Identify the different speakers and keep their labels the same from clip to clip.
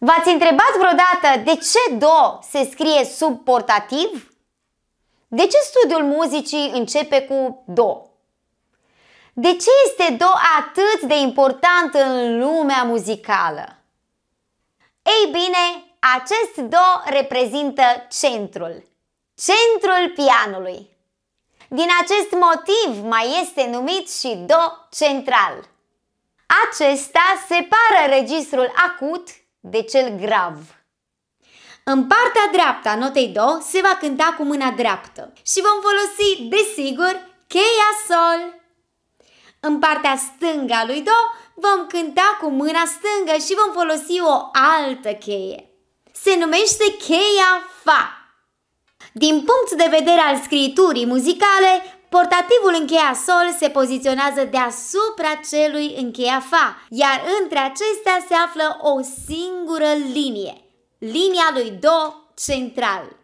Speaker 1: V-ați întrebat vreodată de ce do se scrie sub portativ? De ce studiul muzicii începe cu do? De ce este do atât de important în lumea muzicală? Ei bine, acest do reprezintă centrul, centrul pianului. Din acest motiv mai este numit și do central. Acesta separă registrul acut de cel grav. În partea dreaptă a notei do se va cânta cu mâna dreaptă și vom folosi, desigur, cheia sol. În partea stângă a lui do vom cânta cu mâna stângă și vom folosi o altă cheie. Se numește cheia fa. Din punct de vedere al scriturii muzicale, portativul încheia sol se poziționează deasupra celui încheia fa, iar între acestea se află o singură linie, linia lui do central.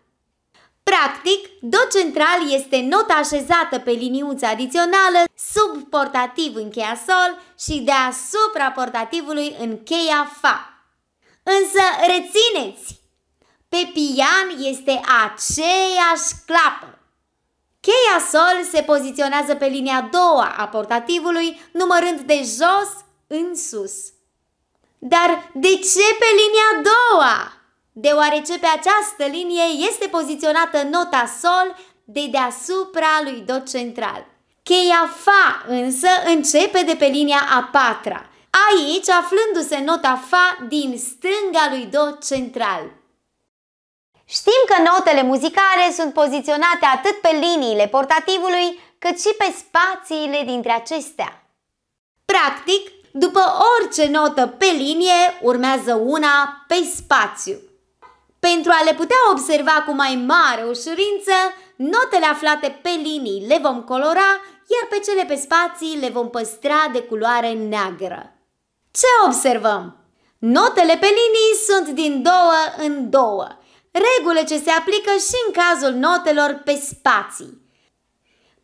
Speaker 1: Practic, do central este nota așezată pe liniuța adițională sub portativ încheia sol și deasupra portativului încheia fa. Însă rețineți, pe pian este aceeași clapă. Cheia Sol se poziționează pe linia a doua a portativului, numărând de jos în sus. Dar de ce pe linia a doua? Deoarece pe această linie este poziționată nota Sol de deasupra lui Do central. Cheia Fa însă începe de pe linia a patra, aici aflându-se nota Fa din stânga lui Do central. Știm că notele muzicale sunt poziționate atât pe liniile portativului, cât și pe spațiile dintre acestea. Practic, după orice notă pe linie, urmează una pe spațiu. Pentru a le putea observa cu mai mare ușurință, notele aflate pe linii le vom colora, iar pe cele pe spații le vom păstra de culoare neagră. Ce observăm? Notele pe linii sunt din două în două – regulă ce se aplică și în cazul notelor pe spații.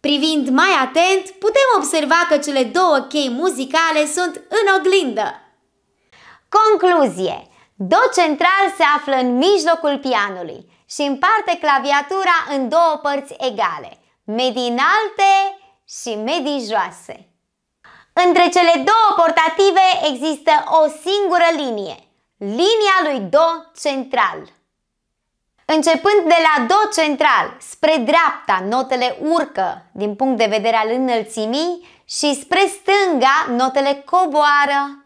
Speaker 1: Privind mai atent, putem observa că cele două chei muzicale sunt în oglindă. Concluzie! Do central se află în mijlocul pianului și împarte claviatura în două părți egale, medii înalte și medii joase. Între cele două portative există o singură linie, linia lui Do central. Începând de la do central spre dreapta, notele urcă din punct de vedere al înălțimii și spre stânga, notele coboară.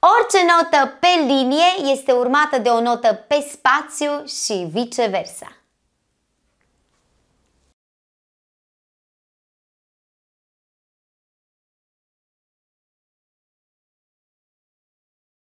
Speaker 1: Orice notă pe linie este urmată de o notă pe spațiu și viceversa.